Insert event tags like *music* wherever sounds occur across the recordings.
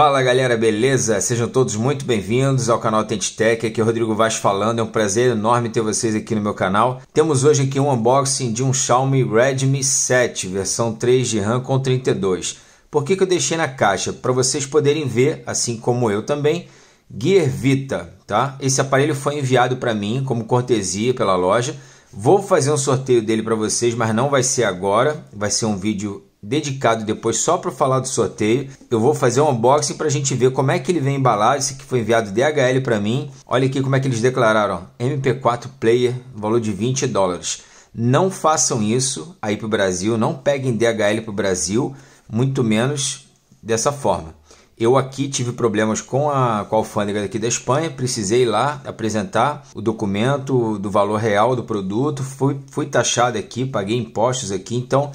Fala galera, beleza? Sejam todos muito bem-vindos ao canal Tech, Aqui é o Rodrigo Vaz falando. É um prazer enorme ter vocês aqui no meu canal. Temos hoje aqui um unboxing de um Xiaomi Redmi 7, versão 3 de RAM com 32. Por que, que eu deixei na caixa? Para vocês poderem ver, assim como eu também, Gear Vita, tá? Esse aparelho foi enviado para mim como cortesia pela loja. Vou fazer um sorteio dele para vocês, mas não vai ser agora, vai ser um vídeo dedicado depois só para falar do sorteio. Eu vou fazer um unboxing para a gente ver como é que ele vem embalado. Esse aqui foi enviado DHL para mim. Olha aqui como é que eles declararam: MP4 Player, valor de 20 dólares. Não façam isso aí para o Brasil, não peguem DHL para o Brasil, muito menos dessa forma. Eu aqui tive problemas com a, com a alfândega daqui da Espanha, precisei ir lá apresentar o documento do valor real do produto, fui, fui taxado aqui, paguei impostos aqui, então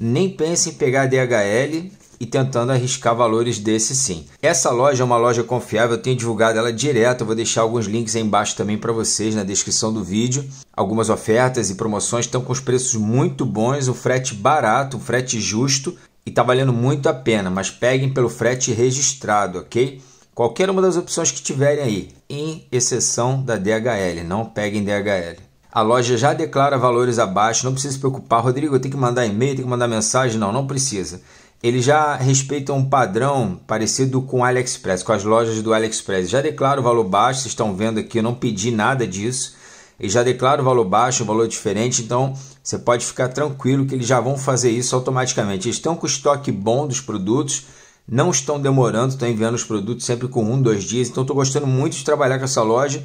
nem pense em pegar a DHL e tentando arriscar valores desse sim. Essa loja é uma loja confiável, eu tenho divulgado ela direto, eu vou deixar alguns links aí embaixo também para vocês na descrição do vídeo. Algumas ofertas e promoções estão com os preços muito bons, o frete barato, o frete justo e está valendo muito a pena, mas peguem pelo frete registrado, ok? Qualquer uma das opções que tiverem aí, em exceção da DHL, não peguem DHL. A loja já declara valores abaixo, não precisa se preocupar. Rodrigo, eu tenho que mandar e-mail, tenho que mandar mensagem. Não, não precisa. Ele já respeita um padrão parecido com o AliExpress, com as lojas do AliExpress. Já declara o valor baixo, vocês estão vendo aqui, eu não pedi nada disso. Ele já declara o valor baixo, o valor diferente, então você pode ficar tranquilo que eles já vão fazer isso automaticamente. Eles estão com estoque bom dos produtos, não estão demorando, estão enviando os produtos sempre com um, dois dias. Então estou gostando muito de trabalhar com essa loja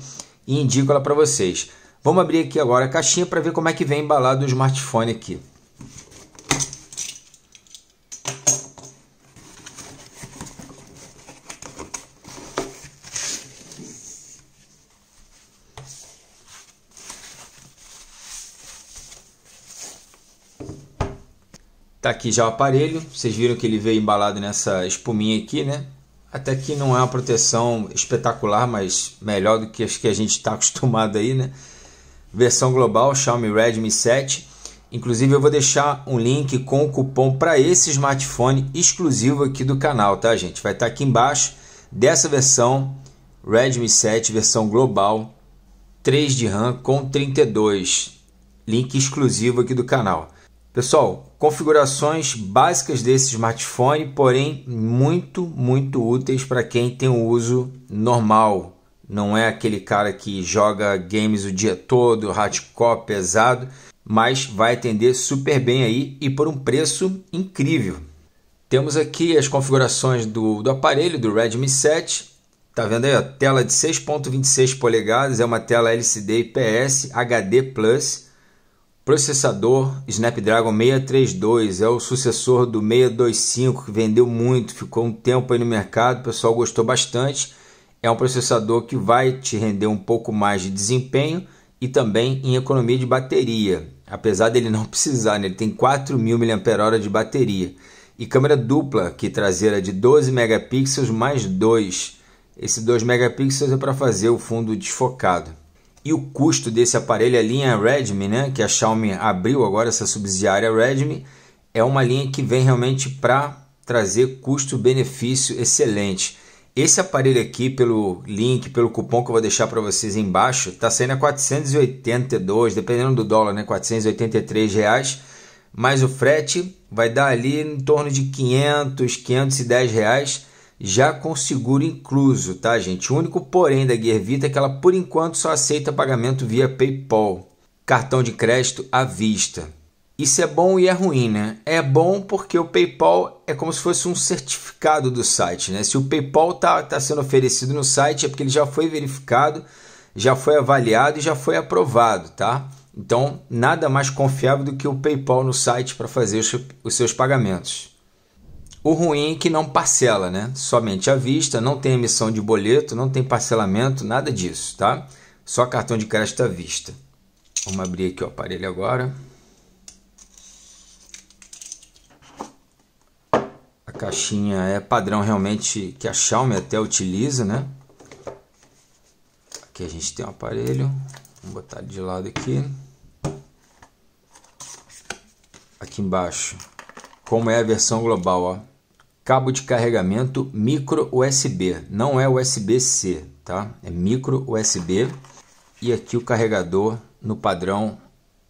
e indico ela para vocês. Vamos abrir aqui agora a caixinha para ver como é que vem embalado o smartphone aqui. Tá aqui já o aparelho, vocês viram que ele veio embalado nessa espuminha aqui, né? Até que não é uma proteção espetacular, mas melhor do que as que a gente está *laughs* acostumado aí, né? versão global Xiaomi Redmi 7. Inclusive eu vou deixar um link com o cupom para esse smartphone exclusivo aqui do canal, tá gente? Vai estar tá aqui embaixo dessa versão Redmi 7 versão global 3 de RAM com 32. Link exclusivo aqui do canal. Pessoal, configurações básicas desse smartphone, porém muito, muito úteis para quem tem um uso normal, não é aquele cara que joga games o dia todo, hardcore pesado, mas vai atender super bem aí e por um preço incrível. Temos aqui as configurações do, do aparelho do Redmi 7. Tá vendo aí? Ó, tela de 6.26 polegadas, é uma tela LCD IPS HD Plus. Processador Snapdragon 632 é o sucessor do 625 que vendeu muito, ficou um tempo aí no mercado, o pessoal gostou bastante é um processador que vai te render um pouco mais de desempenho e também em economia de bateria, apesar dele não *laughs* precisar, né? ele tem 4.000 mAh de bateria. E câmera dupla, que traseira de 12 megapixels mais 2. Esse 2 megapixels é para fazer o fundo desfocado. E o custo desse aparelho, é a linha Redmi, né, que a Xiaomi abriu agora essa subsidiária Redmi, é uma linha que vem realmente para trazer custo-benefício excelente. Esse aparelho aqui, pelo link, pelo cupom que eu vou deixar para vocês embaixo, está saindo a 482, dependendo do dólar, né? 483 reais. Mas o frete vai dar ali em torno de 500, 510 reais, já com seguro incluso, tá, gente? O único porém da Gear Vita é que ela, por enquanto, só aceita pagamento via PayPal, cartão de crédito à vista. Isso é bom e é ruim, né? É bom porque o PayPal é como se fosse um certificado do site, né? Se o PayPal está tá sendo oferecido no site é porque ele já foi verificado, já foi avaliado e já foi aprovado, tá? Então, nada mais confiável do que o PayPal no site para fazer os, os seus pagamentos. O ruim é que não parcela, né? Somente à vista, não tem emissão de boleto, não tem parcelamento, nada disso, tá? Só cartão de crédito à vista. Vamos abrir aqui o aparelho agora. caixinha é padrão realmente que a Xiaomi até utiliza, né? Aqui a gente tem um aparelho, vou botar de lado aqui. Aqui embaixo, como é a versão global, ó. Cabo de carregamento micro USB, não é USB-C, tá? É micro USB. E aqui o carregador no padrão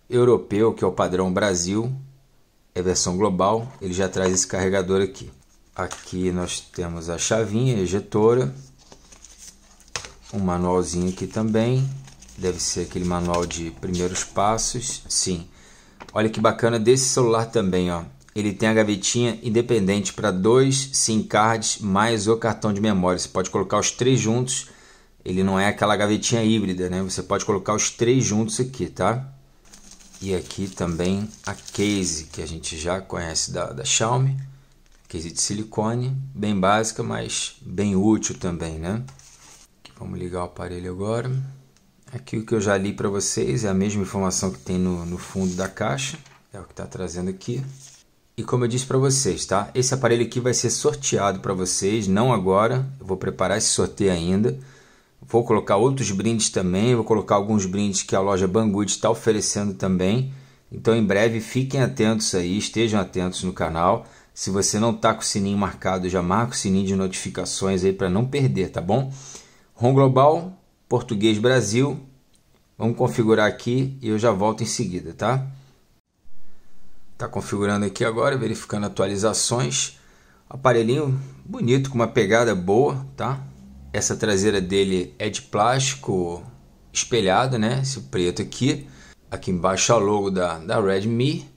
europeu, que é o padrão Brasil, é versão global, ele já traz esse carregador aqui. Aqui nós temos a chavinha ejetora, um manualzinho aqui também, deve ser aquele manual de primeiros passos, sim. Olha que bacana desse celular também, ó. Ele tem a gavetinha independente para dois SIM cards mais o cartão de memória. Você pode colocar os três juntos. Ele não é aquela gavetinha híbrida, né? Você pode colocar os três juntos aqui, tá? E aqui também a case que a gente já conhece da, da Xiaomi quesito silicone, bem básica, mas bem útil também, né? Vamos ligar o aparelho agora. Aqui o que eu já li para vocês é a mesma informação que tem no, no fundo da caixa, é o que está trazendo aqui. E como eu disse para vocês, tá? Esse aparelho aqui vai ser sorteado para vocês, não agora, eu vou preparar esse sorteio ainda. Vou colocar outros brindes também, vou colocar alguns brindes que a loja Banggood está oferecendo também. Então em breve fiquem atentos aí, estejam atentos no canal. Se você não está com o sininho marcado, já marca o sininho de notificações aí para não perder, tá bom? ROM Global, Português Brasil. Vamos configurar aqui e eu já volto em seguida, tá? Tá configurando aqui agora, verificando atualizações. Aparelhinho bonito, com uma pegada boa, tá? Essa traseira dele é de plástico espelhado, né? Esse preto aqui. Aqui embaixo é o logo da, da Redmi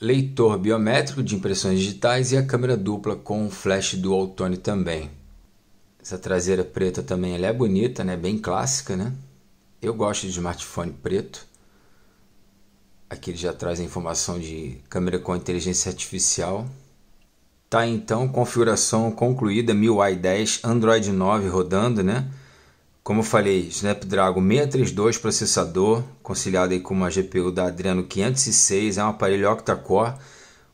leitor biométrico de impressões digitais e a câmera dupla com flash dual tone também. Essa traseira preta também ela é bonita, né? bem clássica. Né? Eu gosto de smartphone preto. Aqui ele já traz a informação de câmera com inteligência artificial. Tá então configuração concluída, MIUI 10, Android 9 rodando, né? Como eu falei, Snapdragon 632 processador, conciliado aí com uma GPU da Adreno 506, é um aparelho octa-core,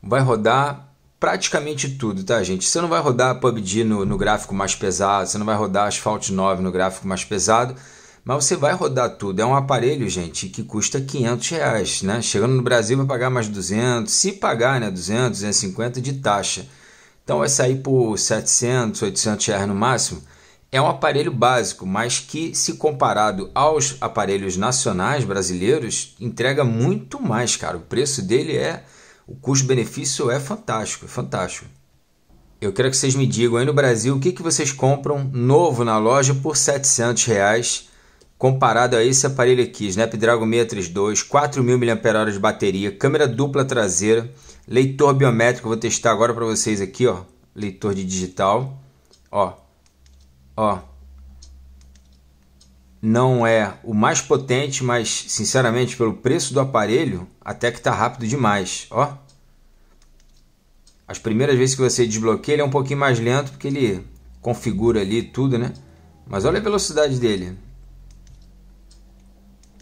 vai rodar praticamente tudo, tá, gente? Você não vai rodar PUBG no, no, gráfico mais pesado, você não vai rodar Asphalt 9 no gráfico mais pesado, mas você vai rodar tudo. É um aparelho, gente, que custa 500 reais, né? Chegando no Brasil vai pagar mais 200, se pagar, né, 200, 250 de taxa. Então vai sair por 700, 800 reais no máximo é um aparelho básico, mas que, se comparado aos aparelhos nacionais brasileiros, entrega muito mais, cara. O preço dele é. O custo-benefício é fantástico, é fantástico. Eu quero que vocês me digam aí no Brasil o que, que vocês compram novo na loja por 700 reais comparado a esse aparelho aqui, Snapdragon 632, 4.000 mAh de bateria, câmera dupla traseira, leitor biométrico, vou testar agora para vocês aqui, ó, leitor de digital, ó, ó, não é o mais potente, mas sinceramente pelo preço do aparelho, até que tá rápido demais, ó. As primeiras vezes que você desbloqueia ele é um pouquinho mais lento porque ele configura ali tudo, né? Mas olha a velocidade dele.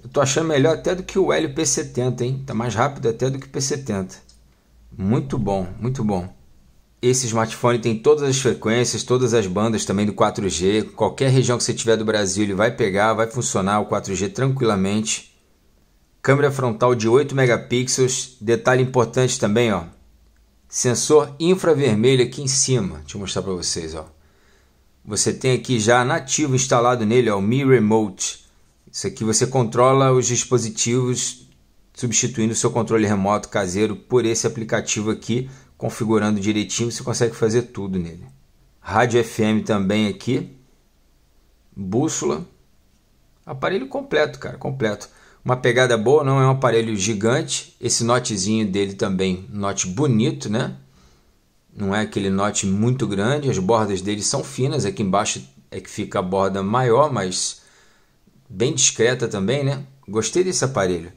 Eu tô achando melhor até do que o LP70, hein? Tá mais rápido até do que o P70. Muito bom, muito bom. Esse smartphone tem todas as frequências, todas as bandas também do 4G. Qualquer região que você tiver do Brasil, ele vai pegar, vai funcionar o 4G tranquilamente. Câmera frontal de 8 megapixels. Detalhe importante também, ó. Sensor infravermelho aqui em cima. Deixa eu mostrar para vocês, ó. Você tem aqui já nativo instalado nele, ó, o Mi Remote. Isso aqui você controla os dispositivos substituindo o seu controle remoto caseiro por esse aplicativo aqui configurando direitinho, você consegue fazer tudo nele. Rádio FM também aqui, bússola, aparelho completo, cara, completo. Uma pegada boa, não é um aparelho gigante. Esse notezinho dele também, note bonito, né? Não é aquele note muito grande, as bordas dele são finas, aqui embaixo é que fica a borda maior, mas bem discreta também, né? Gostei desse aparelho.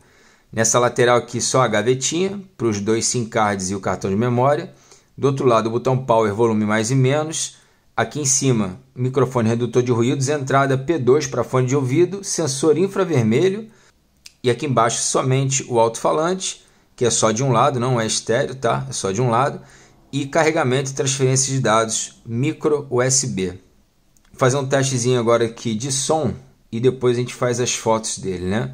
Nessa lateral aqui só a gavetinha para os dois SIM cards e o cartão de memória. Do outro lado o botão power, volume mais e menos. Aqui em cima, microfone redutor de ruídos, entrada P2 para fone de ouvido, sensor infravermelho. E aqui embaixo somente o alto-falante, que é só de um lado, não é estéreo, tá? É só de um lado. E carregamento e transferência de dados micro USB. Vou fazer um testezinho agora aqui de som e depois a gente faz as fotos dele, né?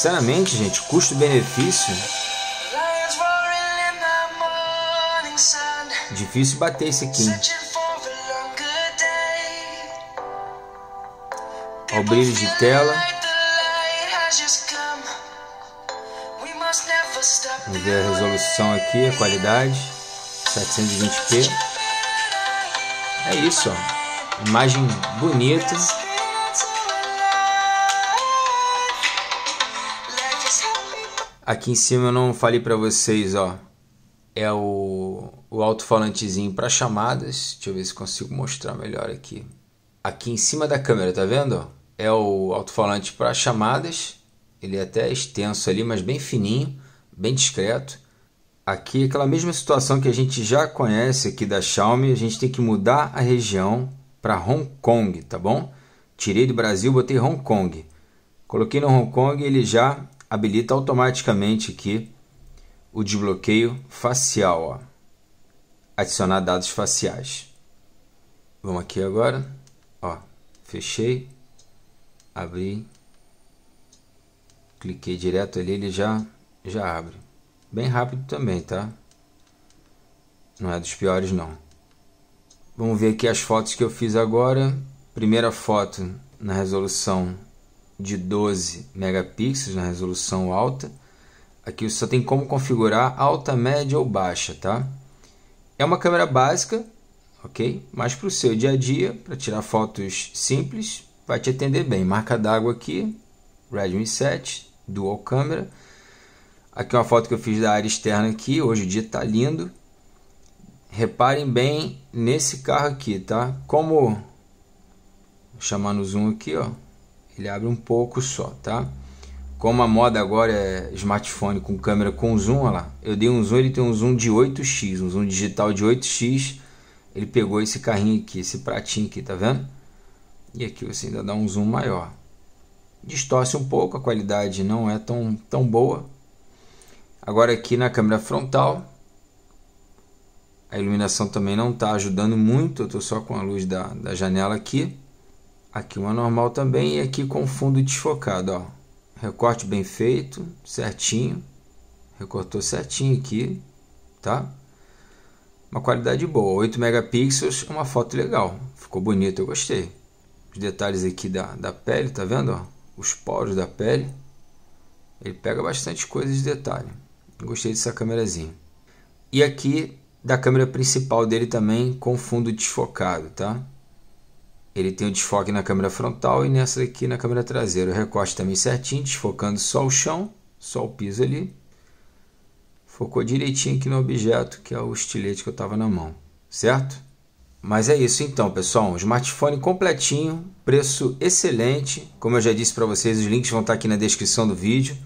sinceramente, gente, custo-benefício. Difícil bater esse aqui. Hein? brilho de tela. Vamos ver a resolução aqui, a qualidade. 720p. É isso, ó. Imagem bonita. Aqui em cima eu não falei para vocês, ó. É o, o alto-falantezinho para chamadas. Deixa eu ver se consigo mostrar melhor aqui. Aqui em cima da câmera, tá vendo? É o alto-falante para chamadas. Ele é até extenso ali, mas bem fininho, bem discreto. Aqui, é aquela mesma situação que a gente já conhece aqui da Xiaomi, a gente tem que mudar a região para Hong Kong, tá bom? Tirei do Brasil, botei Hong Kong. Coloquei no Hong Kong, ele já habilita automaticamente aqui o desbloqueio facial. Ó. Adicionar dados faciais. Vamos aqui agora. Ó, fechei. Abri. Cliquei direto ali, ele já, já abre. Bem rápido também, tá? Não é dos piores, não. Vamos ver aqui as fotos que eu fiz agora. Primeira foto na resolução de 12 megapixels na resolução alta. Aqui você só tem como configurar alta, média ou baixa, tá? É uma câmera básica, ok? Mas para o seu dia a dia, para tirar fotos simples, vai te atender bem. Marca d'água aqui, Redmi 7, dual câmera. Aqui é uma foto que eu fiz da área externa aqui, hoje o dia está lindo. Reparem bem nesse carro aqui, tá? Como, vou chamar no zoom aqui, ó, ele abre um pouco só, tá? Como a moda agora é smartphone com câmera com zoom, olha lá. Eu dei um zoom, ele tem um zoom de 8x, um zoom digital de 8x. Ele pegou esse carrinho aqui, esse pratinho aqui, tá vendo? E aqui você ainda dá um zoom maior. Distorce um pouco, a qualidade não é tão, tão boa. Agora aqui na câmera frontal, a iluminação também não está ajudando muito, eu estou só com a luz da, da janela aqui. Aqui uma normal também e aqui com fundo desfocado, ó. Recorte bem feito, certinho. Recortou certinho aqui, tá? Uma qualidade boa, 8 megapixels, uma foto legal. Ficou bonito, eu gostei. Os detalhes aqui da, da pele, tá vendo? Ó? Os poros da pele. Ele pega bastante coisa de detalhe. gostei dessa câmerazinha. E aqui da câmera principal dele também com fundo desfocado, tá? Ele tem o desfoque na câmera frontal e nessa aqui na câmera traseira. O recorte também certinho, desfocando só o chão, só o piso ali. Focou direitinho aqui no objeto, que é o estilete que eu estava na mão, certo? Mas é isso então, pessoal. Um smartphone completinho, preço excelente. Como eu já disse para vocês, os links vão estar tá aqui na descrição do vídeo.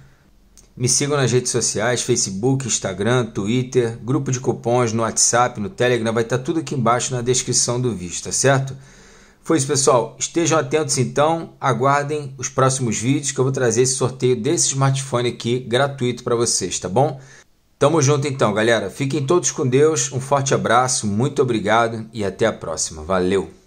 Me sigam nas redes sociais, Facebook, Instagram, Twitter, grupo de cupons no WhatsApp, no Telegram, vai estar tá tudo aqui embaixo na descrição do vídeo, tá certo? Foi isso, pessoal. Estejam atentos então, aguardem os próximos vídeos que eu vou trazer esse sorteio desse smartphone aqui gratuito para vocês, tá bom? Tamo junto então, galera. Fiquem todos com Deus. Um forte abraço, muito obrigado e até a próxima. Valeu.